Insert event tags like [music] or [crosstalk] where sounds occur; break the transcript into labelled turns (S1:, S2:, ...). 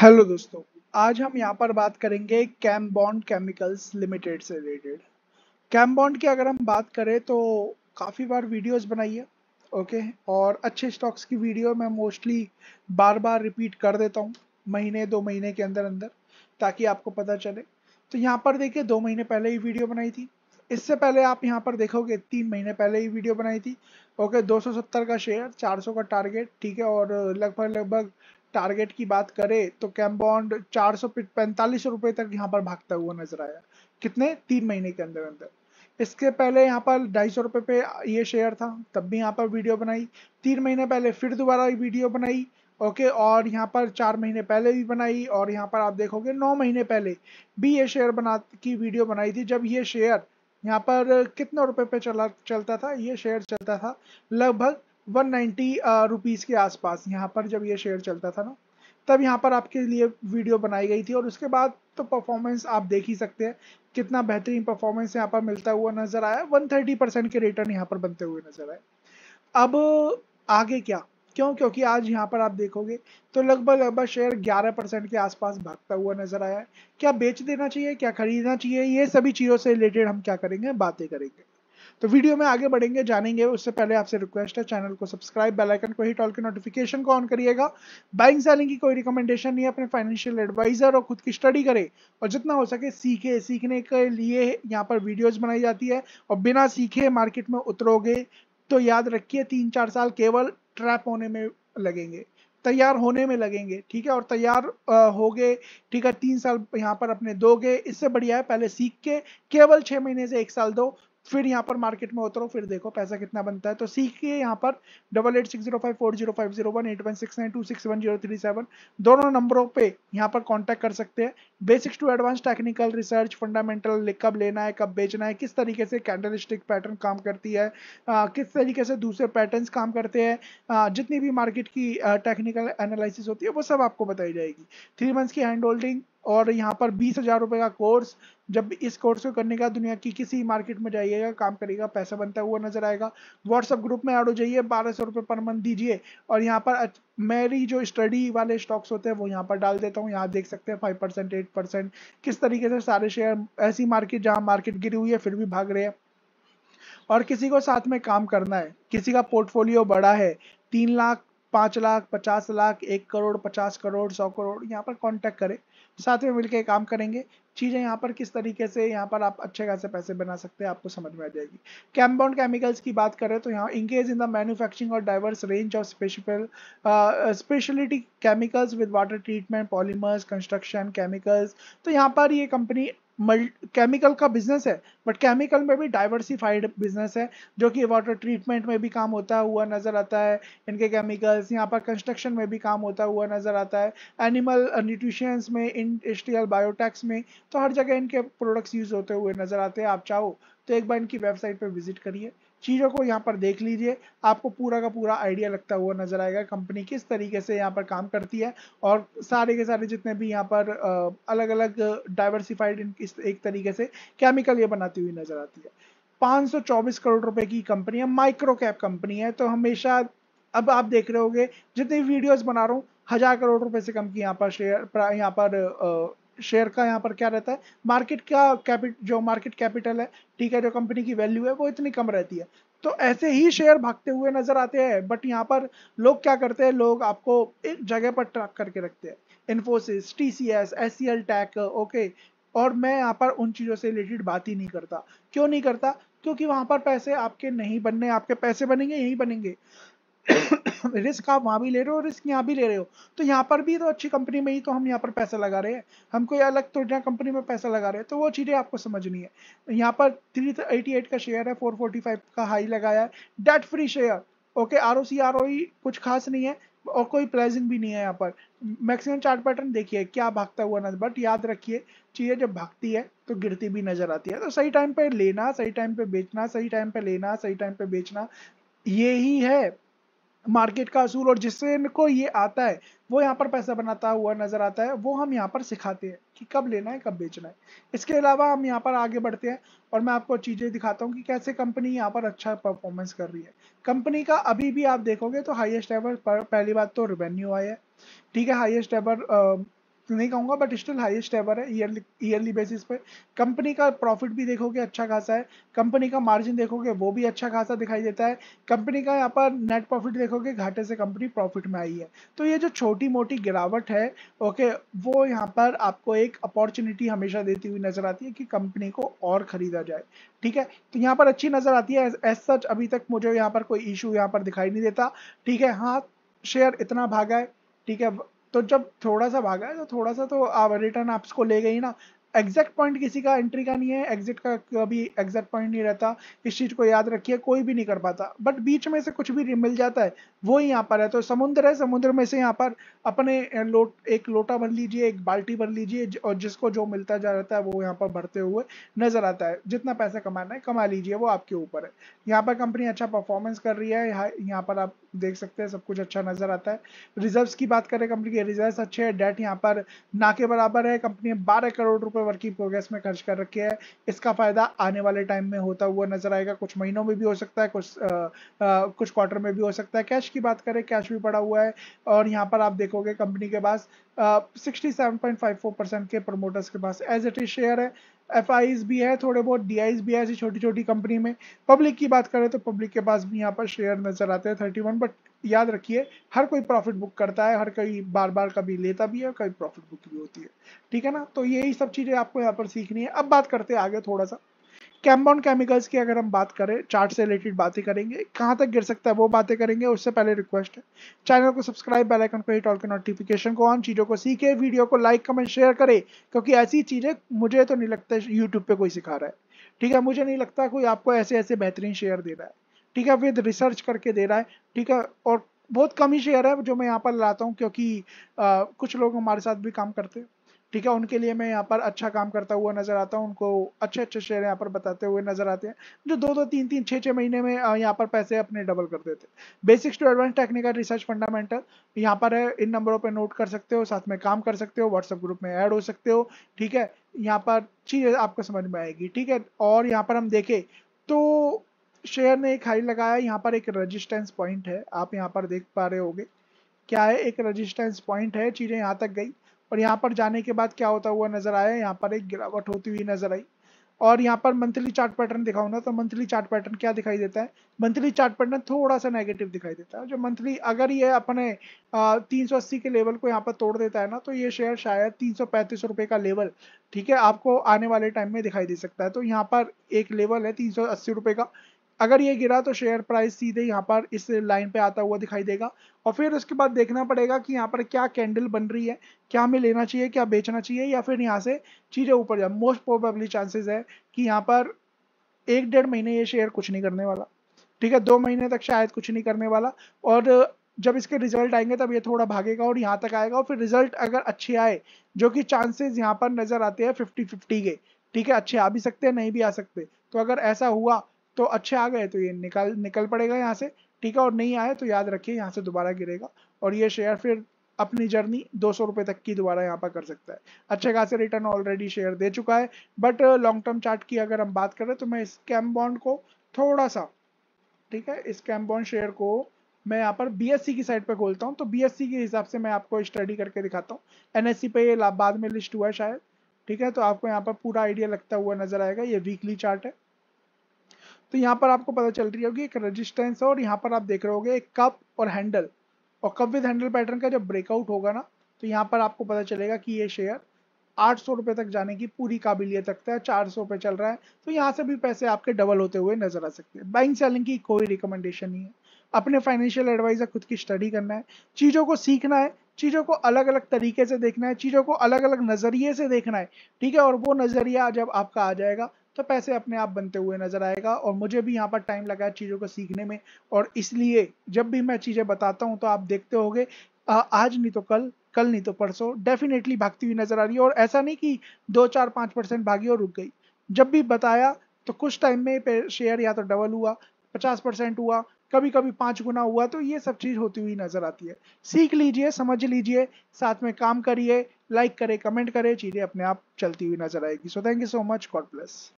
S1: hello दोस्तों आज हम यहाँ पर बात करेंगे कैम बॉन्ड केमिकल्स लिमिटेड से रिलेटेड कैम बॉन्ड की अगर हम बात करें तो काफ़ी बार वीडियोस बनाई है ओके और अच्छे स्टॉक्स की वीडियो मैं मोस्टली बार बार रिपीट कर देता हूँ महीने दो महीने के अंदर अंदर ताकि आपको पता चले तो यहाँ पर देखिए दो महीने पहले ही वीडियो बनाई थी इससे पहले आप यहाँ पर देखोगे तीन महीने पहले ही वीडियो बनाई थी ओके 270 का शेयर 400 का टारगेट ठीक है और लगभग लगभग टारगेट की बात करें तो कैम्बॉन्ड चार सौ पैंतालीस रुपए तक यहाँ पर भागता हुआ नजर आया कितने तीन महीने के अंदर अंदर इसके पहले यहाँ पर ढाई सौ रुपए पे ये शेयर था तब भी यहाँ पर वीडियो बनाई तीन महीने पहले फिर दोबारा वीडियो बनाई ओके और यहाँ पर चार महीने पहले भी बनाई और यहाँ पर आप देखोगे नौ महीने पहले भी ये शेयर बना की वीडियो बनाई थी जब ये शेयर यहाँ पर कितने रुपए पे चला चलता था ये शेयर चलता था लगभग वन नाइन्टी रुपीज़ के आसपास यहाँ पर जब ये शेयर चलता था ना तब यहाँ पर आपके लिए वीडियो बनाई गई थी और उसके बाद तो परफॉर्मेंस आप देख ही सकते हैं कितना बेहतरीन परफॉर्मेंस यहाँ पर मिलता हुआ नज़र आया 130 परसेंट के रिटर्न यहाँ पर बनते हुए नज़र आए अब आगे क्या क्यों क्योंकि आज यहाँ पर आप देखोगे तो लगभग लगभग शेयर 11 परसेंट के आसपास भागता हुआ नजर आया है क्या बेच देना चाहिए क्या खरीदना चाहिए ये सभी चीज़ों से रिलेटेड हम क्या करेंगे बातें करेंगे तो वीडियो में आगे बढ़ेंगे जानेंगे उससे पहले आपसे रिक्वेस्ट है चैनल को सब्सक्राइब बेल आइकन को हिट ऑल के नोटिफिकेशन को ऑन करिएगा बाइंग सेलिंग की कोई रिकमेंडेशन नहीं अपने फाइनेंशियल एडवाइजर और खुद की स्टडी करे और जितना हो सके सीखे सीखने के लिए यहाँ पर वीडियोज बनाई जाती है और बिना सीखे मार्केट में उतरोगे तो याद रखिए तीन चार साल केवल ट्रैप होने में लगेंगे तैयार होने में लगेंगे ठीक है और तैयार हो गए ठीक है तीन साल यहाँ पर अपने दोगे इससे बढ़िया है पहले सीख के केवल छः महीने से एक साल दो फिर यहाँ पर मार्केट में उतरो फिर देखो पैसा कितना बनता है तो सीखिए यहाँ पर double eight six zero five four zero five zero one eight one six nine two six one zero three seven दोनों नंबरों पे यहाँ पर कांटेक्ट कर सकते हैं basics to advance technical research fundamental कब लेना है कब बेचना है किस तरीके से कैंडल पैटर्न काम करती है आ, किस तरीके से दूसरे पैटर्न काम करते हैं जितनी भी मार्केट की टेक्निकल एनालिसिस होती है वो सब आपको बताई जाएगी थ्री मंथ्स की हैंड होल्डिंग और यहाँ पर बीस हजार रुपए का कोर्स जब इस कोर्स को करने का दुनिया की किसी मार्केट में जाइएगा काम करिएगा पैसा बनता हुआ नजर आएगा व्हाट्सअप ग्रुप में ऐड हो जाइए बारह सौ रुपये पर मंथ दीजिए और यहाँ पर मेरी जो स्टडी वाले स्टॉक्स होते हैं वो यहाँ पर डाल देता हूँ यहाँ देख सकते हैं फाइव परसेंट एट परसेंट किस तरीके से सारे शेयर ऐसी मार्केट जहाँ मार्केट गिरी हुई है फिर भी भाग रहे हैं और किसी को साथ में काम करना है किसी का पोर्टफोलियो बड़ा है तीन लाख पाँच लाख पचास लाख एक करोड़ पचास करोड़ सौ करोड़ यहाँ पर कांटेक्ट करें साथ में मिलकर काम करेंगे चीज़ें यहाँ पर किस तरीके से यहाँ पर आप अच्छे खासे पैसे बना सकते हैं आपको समझ में आ जाएगी कैम्पाउंड केमिकल्स की बात करें तो यहाँ इंगेज इन द मैन्युफैक्चरिंग और diverse range of special speciality chemicals with water treatment polymers construction chemicals तो यहाँ पर ये कंपनी केमिकल का बिजनेस है बट केमिकल में भी डाइवर्सिफाइड बिजनेस है जो कि वाटर ट्रीटमेंट में भी काम होता हुआ नज़र आता है इनके केमिकल्स यहाँ पर कंस्ट्रक्शन में भी काम होता हुआ नज़र आता है एनिमल न्यूट्रिशंस में इंडस्ट्रियल बायोटेक्स में तो हर जगह इनके प्रोडक्ट्स यूज़ होते हुए नज़र आते हैं आप चाहो तो एक बार इनकी वेबसाइट पर विजिट करिए चीज़ों को यहाँ पर देख लीजिए आपको पूरा का पूरा आइडिया लगता हुआ नज़र आएगा कंपनी किस तरीके से यहाँ पर काम करती है और सारे के सारे जितने भी यहाँ पर अलग अलग डाइवर्सिफाइड इस एक तरीके से केमिकल ये बनाती हुई नज़र आती है 524 करोड़ रुपए की कंपनी है माइक्रो कैप कंपनी है तो हमेशा अब आप देख रहे होगे जितनी वीडियोस बना रहा हूँ हज़ार करोड़ रुपए से कम की यहाँ पर शेयर यहाँ पर शेयर का यहाँ पर क्या रहता है मार्केट का कैपिट जो मार्केट कैपिटल है ठीक है जो कंपनी की वैल्यू है वो इतनी कम रहती है तो ऐसे ही शेयर भागते हुए नजर आते हैं बट यहाँ पर लोग क्या करते हैं लोग आपको एक जगह पर ट्रैक करके रखते हैं Infosys T C S S C L tech okay और मैं यहाँ पर उन चीज़ों से रिलेटेड बात ही नहीं करता क्यों नहीं करता क्योंकि वहाँ पर पैसे आपके नहीं बनने आपके पैसे बनेंगे यही बनेंगे रिस्क [coughs] आप वहां भी ले रहे हो रिस्क यहाँ भी ले रहे हो तो यहाँ पर भी तो अच्छी कंपनी में ही तो हम यहाँ पर पैसा लगा रहे हैं हम कोई अलग तो कंपनी में पैसा लगा रहे हैं तो वो चीज़ें आपको समझनी है यहाँ पर थ्री एटी एट का शेयर है फोर फोर्टी फाइव का हाई लगाया है debt free share okay R O C R O कुछ खास नहीं है और कोई प्राइसिंग भी नहीं है यहाँ पर मैक्सिमम चार्ट पैटर्न देखिए क्या भागता हुआ नजर बट याद रखिए चीज़ें जब भागती है तो गिरती भी नजर आती है तो सही टाइम पे लेना सही टाइम पे बेचना सही टाइम पे लेना सही टाइम पे बेचना ये ही है मार्केट का असूल और जिससे इनको ये आता है वो यहाँ पर पैसा बनाता हुआ नजर आता है वो हम यहाँ पर सिखाते हैं कि कब लेना है कब बेचना है इसके अलावा हम यहाँ पर आगे बढ़ते हैं और मैं आपको चीज़ें दिखाता हूँ कि कैसे कंपनी यहाँ पर अच्छा परफॉर्मेंस कर रही है कंपनी का अभी भी आप देखोगे तो हाइएस्ट एवर पर पहली बात तो रेवेन्यू आया है ठीक है हाइएस्ट एवर नहीं कहूंगा बट स्टिल हाईएस्ट एवर है ईयरली ईयरली बेसिस पे कंपनी का प्रॉफिट भी देखोगे अच्छा खासा है कंपनी का मार्जिन देखोगे वो भी अच्छा खासा दिखाई देता है कंपनी का यहाँ पर नेट प्रॉफिट देखोगे घाटे से कंपनी प्रॉफिट में आई है तो ये जो छोटी मोटी गिरावट है ओके वो यहाँ पर आपको एक अपॉर्चुनिटी हमेशा देती हुई नजर आती है कि कंपनी को और खरीदा जाए ठीक है तो यहाँ पर अच्छी नजर आती है एज सच अभी तक मुझे यहाँ पर कोई इशू यहाँ पर दिखाई नहीं देता ठीक है हाँ शेयर इतना भागा है ठीक है तो जब थोड़ा सा भागा है तो थोड़ा सा तो आप रिटर्न आप उसको ले गई ना एग्जैक्ट पॉइंट किसी का एंट्री का नहीं है एग्जिट का कभी एग्जैक्ट पॉइंट नहीं रहता इस चीज़ को याद रखिए कोई भी नहीं कर पाता बट बीच में से कुछ भी मिल जाता है वो ही यहाँ पर है तो समुद्र है समुद्र में से यहाँ पर अपने लोट एक लोटा भर लीजिए एक बाल्टी भर लीजिए और जिसको जो मिलता जा रहता है वो यहाँ पर भरते हुए नजर आता है जितना पैसा कमाना है कमा लीजिए वो आपके ऊपर है यहाँ पर कंपनी अच्छा परफॉर्मेंस कर रही है यहाँ पर आप देख सकते हैं सब कुछ अच्छा नजर आता है रिजर्व्स की बात करें कंपनी के रिजर्व्स अच्छे हैं डेट यहाँ पर ना के बराबर है कंपनी ने बारह करोड़ रुपए वर्किंग प्रोग्रेस में खर्च कर रखे है इसका फायदा आने वाले टाइम में होता हुआ नजर आएगा कुछ महीनों में भी हो सकता है कुछ आ, आ, कुछ क्वार्टर में भी हो सकता है कैश की बात करें कैश भी पड़ा हुआ है और यहाँ पर आप देखोगे कंपनी के पास सिक्सटी के प्रमोटर्स के पास एज इट इज शेयर है एफ भी है थोड़े बहुत डी भी है ऐसी छोटी छोटी कंपनी में पब्लिक की बात करें तो पब्लिक के पास भी यहाँ पर शेयर नजर आते हैं थर्टी वन बट याद रखिए हर कोई प्रॉफिट बुक करता है हर कोई बार बार कभी लेता भी है कभी प्रॉफिट बुक भी होती है ठीक है ना तो यही सब चीज़ें आपको यहाँ पर सीखनी है अब बात करते हैं आगे थोड़ा सा कैम्बॉन केमिकल्स की अगर हम बात करें चार्ट से रिलेटेड बातें करेंगे कहाँ तक गिर सकता है वो बातें करेंगे उससे पहले रिक्वेस्ट है चैनल को सब्सक्राइब बेल आइकन को हिट ऑल के नोटिफिकेशन को ऑन चीज़ों को सीखे वीडियो को लाइक कमेंट शेयर करें क्योंकि ऐसी चीज़ें मुझे तो नहीं लगता यूट्यूब पर कोई सिखा रहा है ठीक है मुझे नहीं लगता कोई आपको ऐसे ऐसे बेहतरीन शेयर दे रहा है ठीक है विद रिसर्च करके दे रहा है ठीक है और बहुत कम ही शेयर है जो मैं यहाँ पर लाता हूँ क्योंकि कुछ लोग हमारे साथ भी काम करते हैं ठीक है उनके लिए मैं यहाँ पर अच्छा काम करता हुआ नजर आता हूँ उनको अच्छे अच्छे शेयर यहाँ पर बताते हुए नजर आते हैं जो दो दो तीन तीन छः छः महीने में यहाँ पर पैसे अपने डबल कर देते basics to advance technical research fundamental यहाँ पर है इन नंबरों पर नोट कर सकते हो साथ में काम कर सकते हो व्हाट्सएप ग्रुप में ऐड हो सकते हो ठीक है यहाँ पर चीज़ आपको समझ में आएगी ठीक है और यहाँ पर हम देखें तो शेयर ने एक हाई लगाया यहाँ पर एक रजिस्टेंस पॉइंट है आप यहाँ पर देख पा रहे होगे क्या है एक रजिस्टेंस पॉइंट है चीज़ें यहाँ तक गई और यहाँ पर जाने के बाद क्या होता हुआ नजर आया यहाँ पर एक गिरावट होती हुई नजर आई और यहाँ पर मंथली चार्ट पैटर्न दिखाऊ ना तो मंथली चार्ट पैटर्न क्या दिखाई देता है मंथली चार्ट पैटर्न थोड़ा सा नेगेटिव दिखाई देता है जो मंथली अगर ये अपने तीन सौ अस्सी के लेवल को यहाँ पर तोड़ देता है ना तो ये शेयर शायद तीन सौ पैंतीस रुपए का लेवल ठीक है आपको आने वाले टाइम में दिखाई दे सकता है तो यहाँ पर एक लेवल है तीन सौ अस्सी रुपए का अगर ये गिरा तो शेयर प्राइस सीधे यहाँ पर इस लाइन पे आता हुआ दिखाई देगा और फिर उसके बाद देखना पड़ेगा कि यहाँ पर क्या कैंडल बन रही है क्या हमें लेना चाहिए क्या बेचना चाहिए या फिर यहाँ से चीज़ें ऊपर जाए मोस्ट प्रोबेबली चांसेस है कि यहाँ पर एक डेढ़ महीने ये शेयर कुछ नहीं करने वाला ठीक है दो महीने तक शायद कुछ नहीं करने वाला और जब इसके रिजल्ट आएंगे तब ये थोड़ा भागेगा और यहाँ तक आएगा और फिर रिजल्ट अगर अच्छे आए जो कि चांसेस यहाँ पर नजर आते हैं फिफ्टी फिफ्टी के ठीक है अच्छे आ भी सकते हैं नहीं भी आ सकते तो अगर ऐसा हुआ तो अच्छे आ गए तो ये निकाल निकल पड़ेगा यहाँ से ठीक है और नहीं आए तो याद रखिए यहाँ से दोबारा गिरेगा और ये शेयर फिर अपनी जर्नी दो सौ रुपये तक की दोबारा यहाँ पर कर सकता है अच्छे खासे रिटर्न ऑलरेडी शेयर दे चुका है बट लॉन्ग टर्म चार्ट की अगर हम बात करें तो मैं इस कैम बॉन्ड को थोड़ा सा ठीक है इस कैम बॉन्ड शेयर को मैं यहाँ पर बी की साइड पे खोलता हूँ तो बी के हिसाब से मैं आपको स्टडी करके दिखाता हूँ एन पे ये बाद में लिस्ट हुआ है शायद ठीक है तो आपको यहाँ पर पूरा आइडिया लगता हुआ नजर आएगा ये वीकली चार्ट है तो यहाँ पर आपको पता चल रही होगी एक रजिस्टेंस और यहाँ पर आप देख रहे होगे एक कप और हैंडल और कप विद हैंडल पैटर्न का जब ब्रेकआउट होगा ना तो यहाँ पर आपको पता चलेगा कि ये शेयर आठ सौ रुपये तक जाने की पूरी काबिलियत रखता है चार सौ रुपये चल रहा है तो यहाँ से भी पैसे आपके डबल होते हुए नजर आ सकते हैं बाइंग सेलिंग की कोई रिकमेंडेशन नहीं है अपने फाइनेंशियल एडवाइजर खुद की स्टडी करना है चीज़ों को सीखना है चीज़ों को अलग अलग तरीके से देखना है चीज़ों को अलग अलग नज़रिए से देखना है ठीक है और वो नज़रिया जब आपका आ जाएगा तो पैसे अपने आप बनते हुए नजर आएगा और मुझे भी यहाँ पर टाइम लगा चीज़ों को सीखने में और इसलिए जब भी मैं चीज़ें बताता हूँ तो आप देखते होगे आज नहीं तो कल कल नहीं तो परसों डेफिनेटली भागती हुई नजर आ रही है और ऐसा नहीं कि दो चार पाँच परसेंट भागी और रुक गई जब भी बताया तो कुछ टाइम में शेयर या तो डबल हुआ पचास परसेंट हुआ कभी कभी पाँच गुना हुआ तो ये सब चीज़ होती हुई नज़र आती है सीख लीजिए समझ लीजिए साथ में काम करिए लाइक करें कमेंट करें चीज़ें अपने आप चलती हुई नज़र आएगी so thank you so much god plus